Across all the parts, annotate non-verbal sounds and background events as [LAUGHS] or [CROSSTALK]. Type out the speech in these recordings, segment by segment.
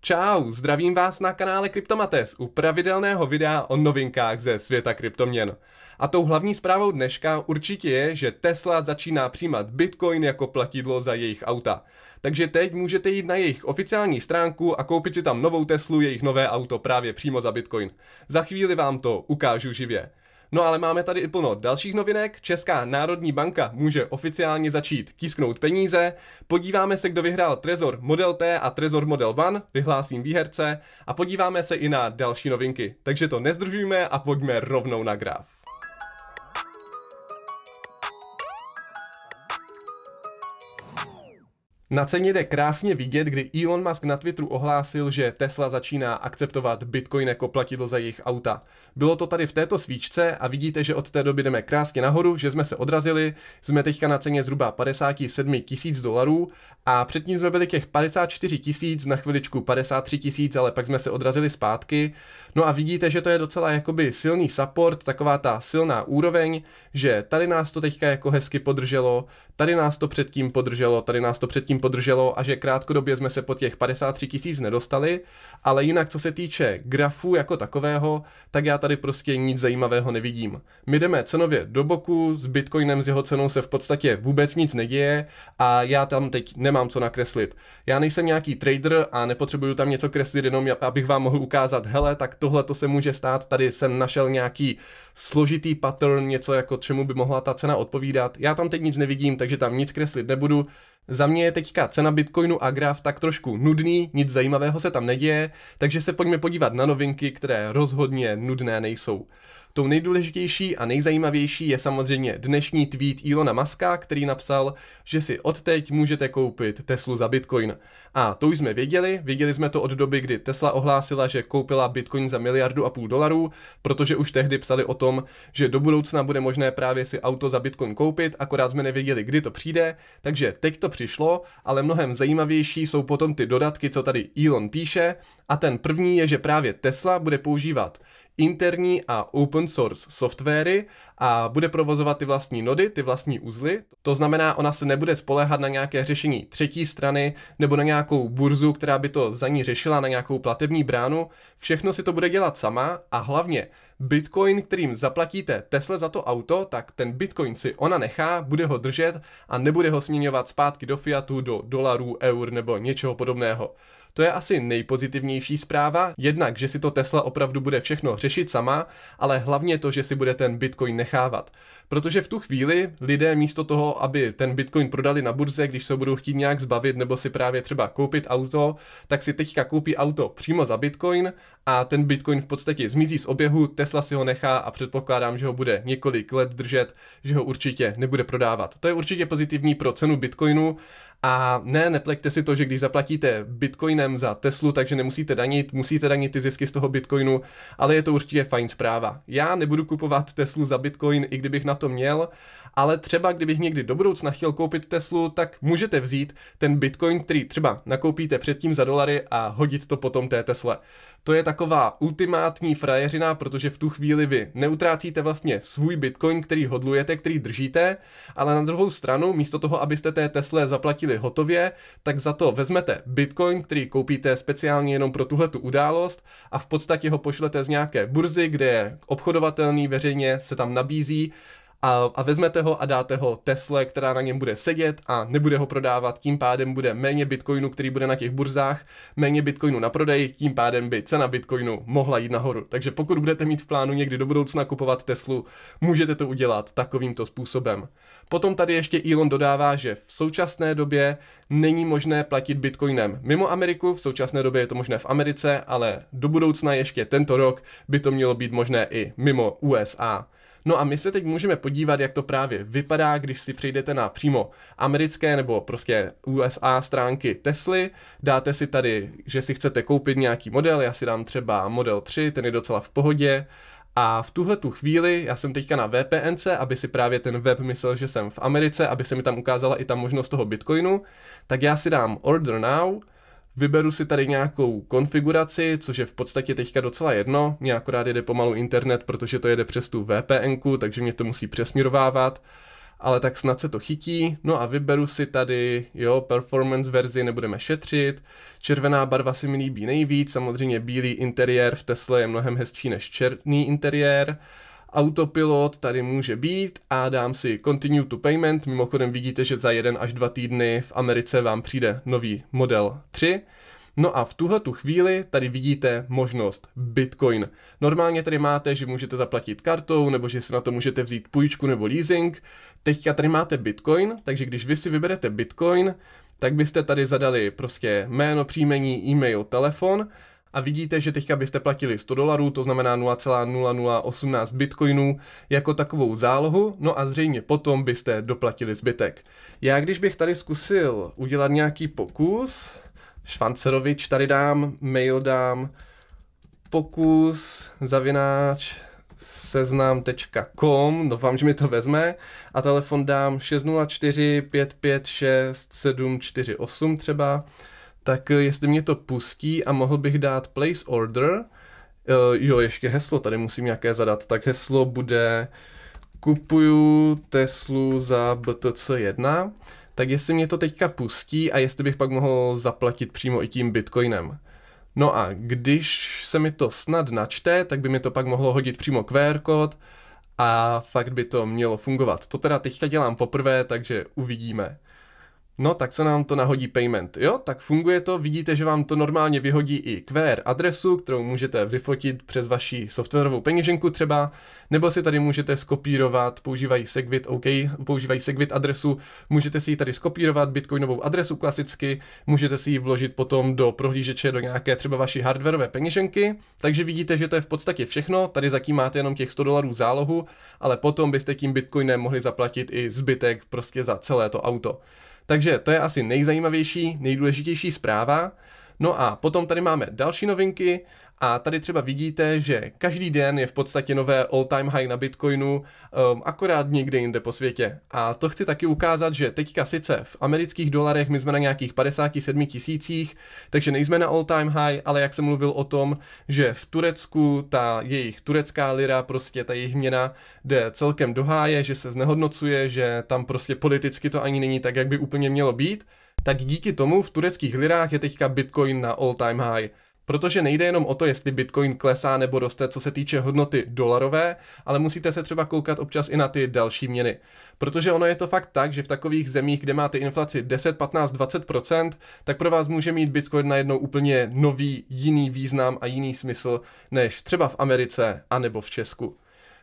Čau, zdravím vás na kanále Kryptomates u pravidelného videa o novinkách ze světa kryptoměn. A tou hlavní zprávou dneška určitě je, že Tesla začíná přijímat Bitcoin jako platidlo za jejich auta. Takže teď můžete jít na jejich oficiální stránku a koupit si tam novou Teslu, jejich nové auto právě přímo za Bitcoin. Za chvíli vám to ukážu živě. No ale máme tady i plno dalších novinek. Česká národní banka může oficiálně začít tisknout peníze. Podíváme se, kdo vyhrál Trezor Model T a Trezor Model One, vyhlásím výherce a podíváme se i na další novinky. Takže to nezdržujme a pojďme rovnou na graf. Na ceně jde krásně vidět, kdy Elon Musk na Twitteru ohlásil, že Tesla začíná akceptovat Bitcoin jako platidlo za jejich auta. Bylo to tady v této svíčce a vidíte, že od té doby jdeme krásně nahoru, že jsme se odrazili, jsme teďka na ceně zhruba 57 tisíc dolarů a předtím jsme byli těch 54 tisíc, na chviličku 53 tisíc, ale pak jsme se odrazili zpátky. No a vidíte, že to je docela jakoby silný support, taková ta silná úroveň, že tady nás to teďka jako hezky podrželo, tady nás to předtím podrželo, tady nás to předtím zatím podrželo a že krátkodobě jsme se po těch 53 tisíc nedostali, ale jinak co se týče grafu jako takového, tak já tady prostě nic zajímavého nevidím. My jdeme cenově do boku, s Bitcoinem, s jeho cenou se v podstatě vůbec nic neděje a já tam teď nemám co nakreslit. Já nejsem nějaký trader a nepotřebuju tam něco kreslit jenom, abych vám mohl ukázat, hele, tak tohle to se může stát, tady jsem našel nějaký složitý pattern, něco jako čemu by mohla ta cena odpovídat. Já tam teď nic nevidím, takže tam nic kreslit nebudu. Za mě je teďka cena Bitcoinu a graf tak trošku nudný, nic zajímavého se tam neděje, takže se pojďme podívat na novinky, které rozhodně nudné nejsou. Tou nejdůležitější a nejzajímavější je samozřejmě dnešní tweet Ilona Maska, který napsal, že si odteď můžete koupit Teslu za Bitcoin. A to už jsme věděli, věděli jsme to od doby, kdy Tesla ohlásila, že koupila Bitcoin za miliardu a půl dolarů, protože už tehdy psali o tom, že do budoucna bude možné právě si auto za Bitcoin koupit, akorát jsme nevěděli, kdy to přijde, takže teď to přišlo, ale mnohem zajímavější jsou potom ty dodatky, co tady Elon píše, a ten první je, že právě Tesla bude používat interní a open source softwary a bude provozovat ty vlastní nody, ty vlastní uzly. To znamená, ona se nebude spoléhat na nějaké řešení třetí strany nebo na nějakou burzu, která by to za ní řešila, na nějakou platební bránu. Všechno si to bude dělat sama a hlavně Bitcoin, kterým zaplatíte Tesla za to auto, tak ten Bitcoin si ona nechá, bude ho držet a nebude ho směňovat zpátky do fiatu, do dolarů, eur nebo něčeho podobného. To je asi nejpozitivnější zpráva, jednak, že si to Tesla opravdu bude všechno řešit sama, ale hlavně to, že si bude ten Bitcoin nechávat. Protože v tu chvíli lidé místo toho, aby ten Bitcoin prodali na burze, když se budou chtít nějak zbavit nebo si právě třeba koupit auto, tak si teďka koupí auto přímo za Bitcoin a ten Bitcoin v podstatě zmizí z oběhu, Tesla si ho nechá a předpokládám, že ho bude několik let držet, že ho určitě nebude prodávat. To je určitě pozitivní pro cenu Bitcoinu a ne, neplekte si to, že když zaplatíte Bitcoinem za Teslu, takže nemusíte danit, musíte danit ty zisky z toho Bitcoinu, ale je to určitě fajn zpráva. Já nebudu kupovat Teslu za Bitcoin, i kdybych na to měl, ale třeba kdybych někdy do budoucna chtěl koupit Teslu, tak můžete vzít ten Bitcoin, který třeba nakoupíte předtím za dolary a hodit to potom té Tesle to je taková ultimátní frajeřina, protože v tu chvíli vy neutrácíte vlastně svůj bitcoin, který hodlujete, který držíte, ale na druhou stranu, místo toho, abyste té Tesle zaplatili hotově, tak za to vezmete bitcoin, který koupíte speciálně jenom pro tuhle tu událost a v podstatě ho pošlete z nějaké burzy, kde je obchodovatelný veřejně, se tam nabízí a, a vezmete ho a dáte ho Tesle, která na něm bude sedět a nebude ho prodávat, tím pádem bude méně bitcoinu, který bude na těch burzách, méně bitcoinu na prodej, tím pádem by cena bitcoinu mohla jít nahoru. Takže pokud budete mít v plánu někdy do budoucna kupovat Teslu, můžete to udělat takovýmto způsobem. Potom tady ještě Elon dodává, že v současné době není možné platit bitcoinem mimo Ameriku, v současné době je to možné v Americe, ale do budoucna ještě tento rok by to mělo být možné i mimo USA. No a my se teď můžeme podívat, jak to právě vypadá, když si přejdete na přímo americké nebo prostě USA stránky Tesly, dáte si tady, že si chcete koupit nějaký model, já si dám třeba model 3, ten je docela v pohodě, a v tuhle tu chvíli, já jsem teďka na VPNC, aby si právě ten web myslel, že jsem v Americe, aby se mi tam ukázala i ta možnost toho Bitcoinu, tak já si dám order now, vyberu si tady nějakou konfiguraci, což je v podstatě teďka docela jedno, mě akorát jede pomalu internet, protože to jede přes tu VPN, takže mě to musí přesměrovávat, ale tak snad se to chytí, no a vyberu si tady, jo, performance verzi nebudeme šetřit, červená barva si mi líbí nejvíc, samozřejmě bílý interiér v Tesla je mnohem hezčí než černý interiér, autopilot tady může být a dám si continue to payment. Mimochodem vidíte, že za jeden až dva týdny v Americe vám přijde nový model 3. No a v tuhle tu chvíli tady vidíte možnost Bitcoin. Normálně tady máte, že můžete zaplatit kartou, nebo že si na to můžete vzít půjčku nebo leasing. Teďka tady máte Bitcoin, takže když vy si vyberete Bitcoin, tak byste tady zadali prostě jméno, příjmení, e-mail, telefon a vidíte, že teďka byste platili 100 dolarů, to znamená 0,0018 bitcoinů jako takovou zálohu, no a zřejmě potom byste doplatili zbytek. Já když bych tady zkusil udělat nějaký pokus, Švancerovič tady dám, mail dám, pokus, zavináč, seznam.com, no doufám, že mi to vezme, a telefon dám 604 556 748 třeba, tak eh, jestli mě to pustí a mohl bych dát place order, uh, jo, ještě heslo tady musím nějaké zadat, tak heslo bude kupuju Teslu za BTC1, tak jestli mě to teďka pustí a jestli bych pak mohl zaplatit přímo i tím bitcoinem. No a když se mi to snad načte, tak by mi to pak mohlo hodit přímo QR kód a fakt by to mělo fungovat. To teda teďka dělám poprvé, takže uvidíme. No tak co nám to nahodí payment, jo? Tak funguje to, vidíte, že vám to normálně vyhodí i QR adresu, kterou můžete vyfotit přes vaši softwarovou peněženku třeba, nebo si tady můžete skopírovat, používají Segwit, OK, používají Segwit adresu, můžete si ji tady skopírovat, bitcoinovou adresu klasicky, můžete si ji vložit potom do prohlížeče, do nějaké třeba vaší hardwareové peněženky, takže vidíte, že to je v podstatě všechno, tady zatím máte jenom těch 100 dolarů zálohu, ale potom byste tím bitcoinem mohli zaplatit i zbytek prostě za celé to auto. Takže to je asi nejzajímavější, nejdůležitější zpráva. No a potom tady máme další novinky a tady třeba vidíte, že každý den je v podstatě nové all-time high na Bitcoinu, um, akorát někde jinde po světě. A to chci taky ukázat, že teďka sice v amerických dolarech my jsme na nějakých 57 tisících, takže nejsme na all-time high, ale jak jsem mluvil o tom, že v Turecku ta jejich turecká lira, prostě ta jejich měna jde celkem do háje, že se znehodnocuje, že tam prostě politicky to ani není tak, jak by úplně mělo být, tak díky tomu v tureckých lirách je teďka Bitcoin na all-time high. Protože nejde jenom o to, jestli Bitcoin klesá nebo roste, co se týče hodnoty dolarové, ale musíte se třeba koukat občas i na ty další měny. Protože ono je to fakt tak, že v takových zemích, kde máte inflaci 10, 15, 20%, tak pro vás může mít Bitcoin najednou úplně nový, jiný význam a jiný smysl, než třeba v Americe a nebo v Česku.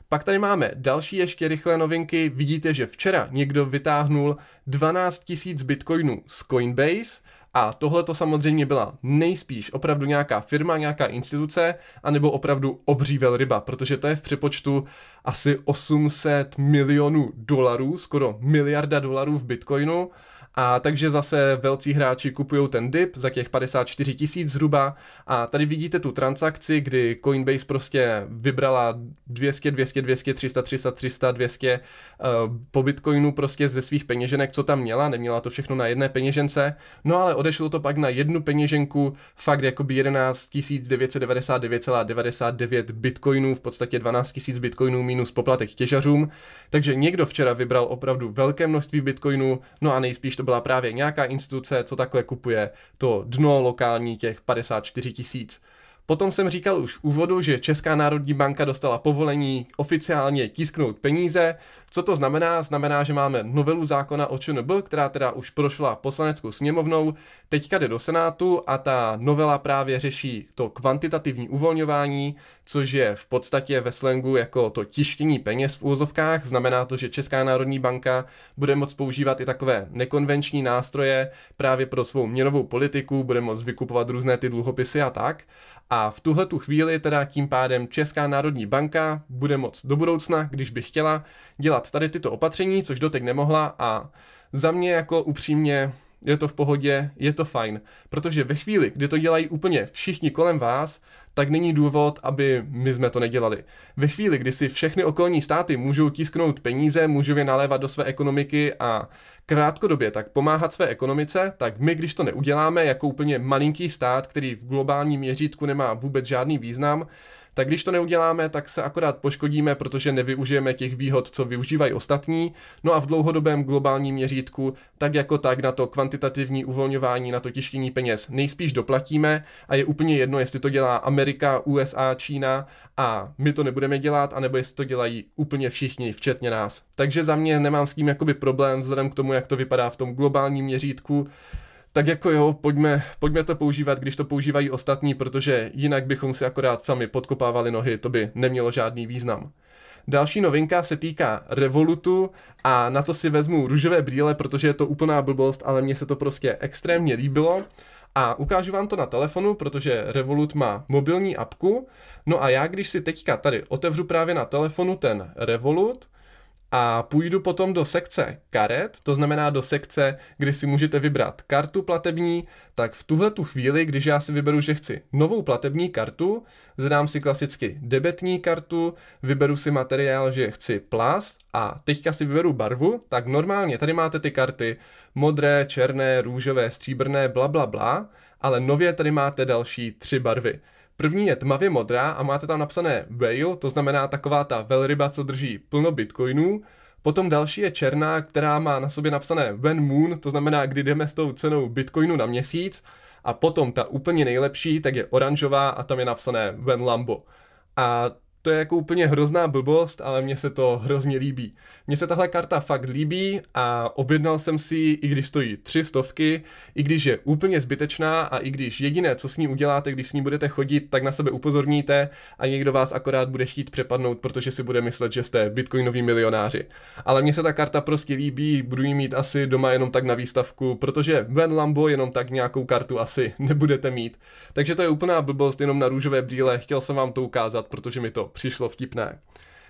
Pak tady máme další ještě rychlé novinky. Vidíte, že včera někdo vytáhnul 12 000 bitcoinů z Coinbase a tohle to samozřejmě byla nejspíš opravdu nějaká firma, nějaká instituce, anebo opravdu obří velryba, protože to je v přepočtu asi 800 milionů dolarů, skoro miliarda dolarů v bitcoinu a takže zase velcí hráči kupují ten dip za těch 54 tisíc zhruba a tady vidíte tu transakci, kdy Coinbase prostě vybrala 200, 200, 200, 300, 300, 300, 200 uh, po Bitcoinu prostě ze svých peněženek, co tam měla, neměla to všechno na jedné peněžence, no ale odešlo to pak na jednu peněženku fakt jakoby 11 999,99 bitcoinů, v podstatě 12 000 bitcoinů minus poplatek těžařům, takže někdo včera vybral opravdu velké množství bitcoinů, no a nejspíš to byla právě nějaká instituce, co takhle kupuje to dno lokální těch 54 tisíc. Potom jsem říkal už v úvodu, že Česká národní banka dostala povolení oficiálně tisknout peníze. Co to znamená? Znamená, že máme novelu zákona o ČNB, která teda už prošla poslaneckou sněmovnou, teďka jde do Senátu a ta novela právě řeší to kvantitativní uvolňování, což je v podstatě ve slangu jako to tištění peněz v úzovkách. Znamená to, že Česká národní banka bude moct používat i takové nekonvenční nástroje právě pro svou měnovou politiku, bude moct vykupovat různé ty dluhopisy a tak. A v tuhle tu chvíli teda tím pádem Česká národní banka bude moct do budoucna, když by chtěla, dělat tady tyto opatření, což doteď nemohla a za mě jako upřímně je to v pohodě, je to fajn. Protože ve chvíli, kdy to dělají úplně všichni kolem vás, tak není důvod, aby my jsme to nedělali. Ve chvíli, kdy si všechny okolní státy můžou tisknout peníze, můžou je nalévat do své ekonomiky a krátkodobě tak pomáhat své ekonomice, tak my, když to neuděláme jako úplně malinký stát, který v globálním měřítku nemá vůbec žádný význam, tak když to neuděláme, tak se akorát poškodíme, protože nevyužijeme těch výhod, co využívají ostatní. No a v dlouhodobém globálním měřítku, tak jako tak na to kvantitativní uvolňování, na to tištění peněz nejspíš doplatíme a je úplně jedno, jestli to dělá Amerika, USA, Čína a my to nebudeme dělat, anebo jestli to dělají úplně všichni, včetně nás. Takže za mě nemám s tím jakoby problém vzhledem k tomu, jak to vypadá v tom globálním měřítku tak jako jo, pojďme, pojďme to používat, když to používají ostatní, protože jinak bychom si akorát sami podkopávali nohy, to by nemělo žádný význam. Další novinka se týká Revolutu a na to si vezmu růžové brýle, protože je to úplná blbost, ale mně se to prostě extrémně líbilo. A ukážu vám to na telefonu, protože Revolut má mobilní apku. No a já, když si teďka tady otevřu právě na telefonu ten Revolut, a půjdu potom do sekce karet, to znamená do sekce, kdy si můžete vybrat kartu platební, tak v tuhle tu chvíli, když já si vyberu, že chci novou platební kartu, zadám si klasicky debetní kartu, vyberu si materiál, že chci plast a teďka si vyberu barvu, tak normálně tady máte ty karty modré, černé, růžové, stříbrné, bla bla bla, ale nově tady máte další tři barvy. První je tmavě modrá a máte tam napsané whale, to znamená taková ta velryba, co drží plno bitcoinů. Potom další je černá, která má na sobě napsané when moon, to znamená, kdy jdeme s tou cenou bitcoinu na měsíc. A potom ta úplně nejlepší, tak je oranžová a tam je napsané when lambo. A to je jako úplně hrozná blbost, ale mně se to hrozně líbí. Mně se tahle karta fakt líbí a objednal jsem si ji, i když stojí tři stovky, i když je úplně zbytečná a i když jediné, co s ní uděláte, když s ní budete chodit, tak na sebe upozorníte a někdo vás akorát bude chtít přepadnout, protože si bude myslet, že jste bitcoinoví milionáři. Ale mně se ta karta prostě líbí, budu ji mít asi doma jenom tak na výstavku, protože ven Lambo jenom tak nějakou kartu asi [LAUGHS] nebudete mít. Takže to je úplná blbost jenom na růžové brýle, chtěl jsem vám to ukázat, protože mi to přišlo vtipné.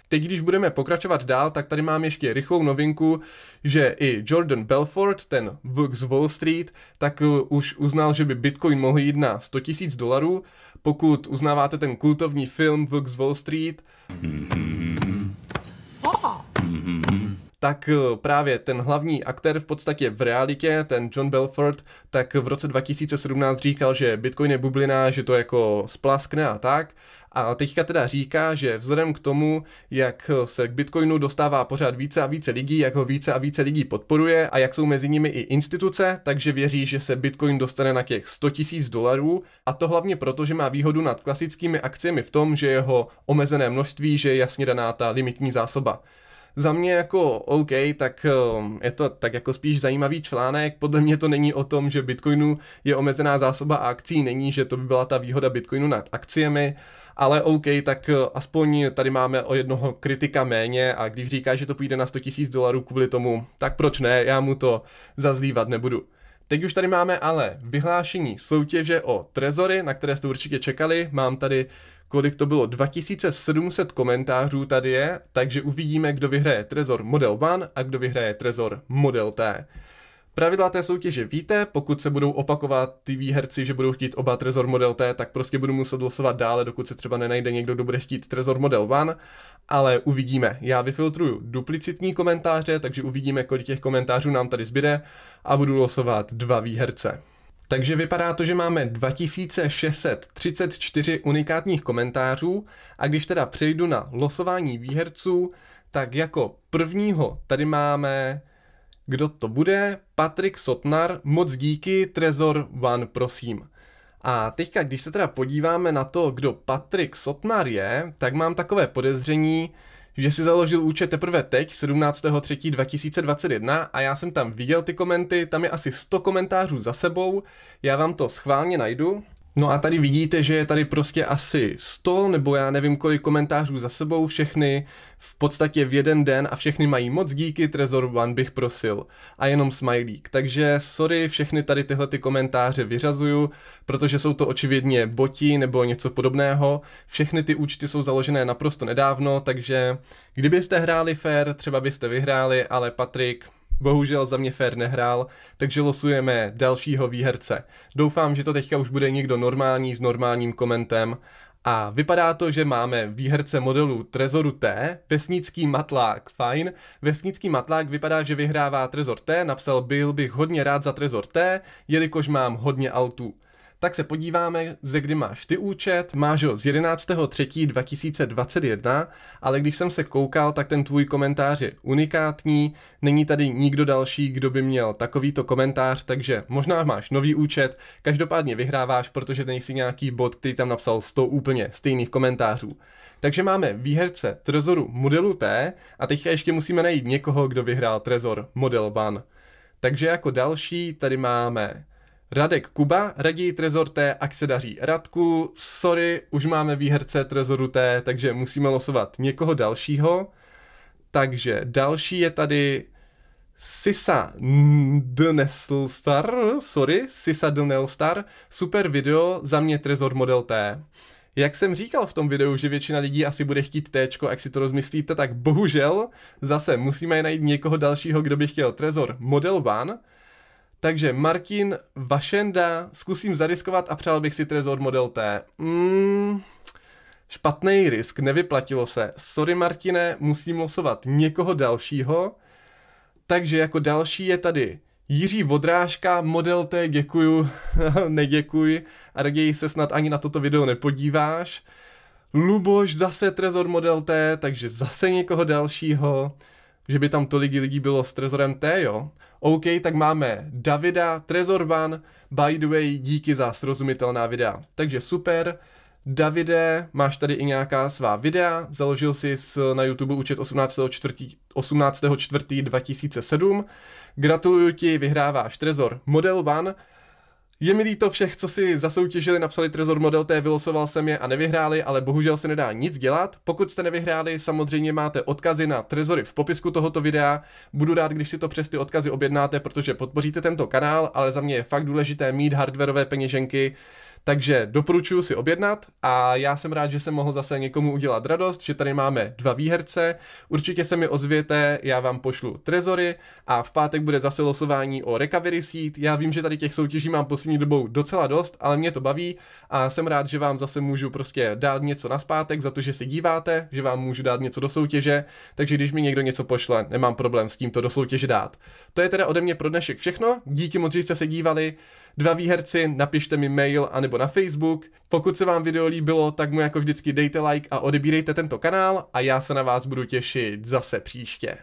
Teď, když budeme pokračovat dál, tak tady mám ještě rychlou novinku, že i Jordan Belfort, ten vlk z Wall Street, tak uh, už uznal, že by Bitcoin mohl jít na 100 000 dolarů, pokud uznáváte ten kultovní film Vlk z Wall Street. Mm-hmm tak eh, právě ten hlavní aktér v podstatě v realitě, ten John Belford, tak v roce 2017 říkal, že Bitcoin je bublina, že to jako splaskne a tak. A teďka teda říká, že vzhledem k tomu, jak se k Bitcoinu dostává pořád více a více lidí, jak ho více a více lidí podporuje a jak jsou mezi nimi i instituce, takže věří, že se Bitcoin dostane na těch 100 000 dolarů a to hlavně proto, že má výhodu nad klasickými akciemi v tom, že jeho omezené množství, že je jasně daná ta limitní zásoba za mě jako OK, tak ehm, je to tak jako spíš zajímavý článek. Podle mě to není o tom, že Bitcoinu je omezená zásoba akcí, není, že to by byla ta výhoda Bitcoinu nad akciemi, ale OK, tak eh, aspoň tady máme o jednoho kritika méně a když říká, že to půjde na 100 000 dolarů kvůli tomu, tak proč ne, já mu to zazlívat nebudu. Teď už tady máme ale vyhlášení soutěže o trezory, na které jste určitě čekali. Mám tady kolik to bylo, 2700 komentářů tady je, takže uvidíme, kdo vyhraje Trezor Model 1 a kdo vyhraje Trezor Model T. Pravidla té soutěže víte, pokud se budou opakovat ty výherci, že budou chtít oba Trezor Model T, tak prostě budu muset losovat dále, dokud se třeba nenajde někdo, kdo bude chtít Trezor Model 1, ale uvidíme. Já vyfiltruju duplicitní komentáře, takže uvidíme, kolik těch komentářů nám tady zbyde a budu losovat dva výherce. Takže vypadá to, že máme 2634 unikátních komentářů a když teda přejdu na losování výherců, tak jako prvního tady máme, kdo to bude, Patrik Sotnar, moc díky, Trezor One, prosím. A teďka, když se teda podíváme na to, kdo Patrik Sotnar je, tak mám takové podezření, že si založil účet teprve teď, 17.3.2021 a já jsem tam viděl ty komenty, tam je asi 100 komentářů za sebou, já vám to schválně najdu. No a tady vidíte, že je tady prostě asi 100 nebo já nevím kolik komentářů za sebou, všechny v podstatě v jeden den a všechny mají moc díky, Trezor One bych prosil. A jenom smajlík. Takže sorry, všechny tady tyhle ty komentáře vyřazuju, protože jsou to očividně boti nebo něco podobného. Všechny ty účty jsou založené naprosto nedávno, takže kdybyste hráli fair, třeba byste vyhráli, ale Patrik, bohužel za mě fair nehrál, takže losujeme dalšího výherce. Doufám, že to teďka už bude někdo normální s normálním komentem a vypadá to, že máme výherce modelu Trezoru T, vesnický matlák, fajn. Vesnický matlák vypadá, že vyhrává Trezor T, napsal byl bych hodně rád za Trezor T, jelikož mám hodně altů tak se podíváme, ze kdy máš ty účet. Máš ho z 11.3.2021, ale když jsem se koukal, tak ten tvůj komentář je unikátní. Není tady nikdo další, kdo by měl takovýto komentář, takže možná máš nový účet. Každopádně vyhráváš, protože nejsi nějaký bod, který tam napsal 100 úplně stejných komentářů. Takže máme výherce Trezoru modelu T a teďka ještě musíme najít někoho, kdo vyhrál Trezor model Ban. Takže jako další tady máme Radek Kuba, radí Trezor T, ak se daří. Radku, sorry, už máme výherce Trezoru T, takže musíme losovat někoho dalšího. Takže další je tady Sisa Dnelstar, sorry, Sisa Dnelstar, super video, za mě Trezor Model T. Jak jsem říkal v tom videu, že většina lidí asi bude chtít T, jak si to rozmyslíte, tak bohužel zase musíme najít někoho dalšího, kdo by chtěl Trezor Model One, takže Martin Vašenda, zkusím zariskovat a přál bych si Trezor Model T. Mm, špatný risk, nevyplatilo se. Sorry Martine, musím losovat někoho dalšího. Takže jako další je tady Jiří Vodrážka, Model T, děkuju, [LAUGHS] neděkuj, a raději se snad ani na toto video nepodíváš. Luboš, zase Trezor Model T, takže zase někoho dalšího že by tam tolik lidí bylo s Trezorem T, jo? OK, tak máme Davida, Trezor Van, by the way, díky za srozumitelná videa. Takže super, Davide, máš tady i nějaká svá videa, založil jsi na YouTube účet 18.4.2007, 18. 2007. gratuluju ti, vyhráváš Trezor Model One, je mi líto všech, co si zasoutěžili, napsali Trezor Model T, vylosoval jsem je a nevyhráli, ale bohužel se nedá nic dělat. Pokud jste nevyhráli, samozřejmě máte odkazy na Trezory v popisku tohoto videa. Budu rád, když si to přes ty odkazy objednáte, protože podpoříte tento kanál, ale za mě je fakt důležité mít hardwareové peněženky, takže doporučuji si objednat a já jsem rád, že jsem mohl zase někomu udělat radost, že tady máme dva výherce. Určitě se mi ozvěte, já vám pošlu trezory a v pátek bude zase losování o Recovery seat. Já vím, že tady těch soutěží mám poslední dobou docela dost, ale mě to baví a jsem rád, že vám zase můžu prostě dát něco na zpátek za to, že si díváte, že vám můžu dát něco do soutěže, takže když mi někdo něco pošle, nemám problém s tím to do soutěže dát. To je teda ode mě pro dnešek všechno. Díky moc, že jste se dívali. Dva výherci, napište mi mail anebo na Facebook. Pokud se vám video líbilo, tak mu jako vždycky dejte like a odebírejte tento kanál a já se na vás budu těšit zase příště.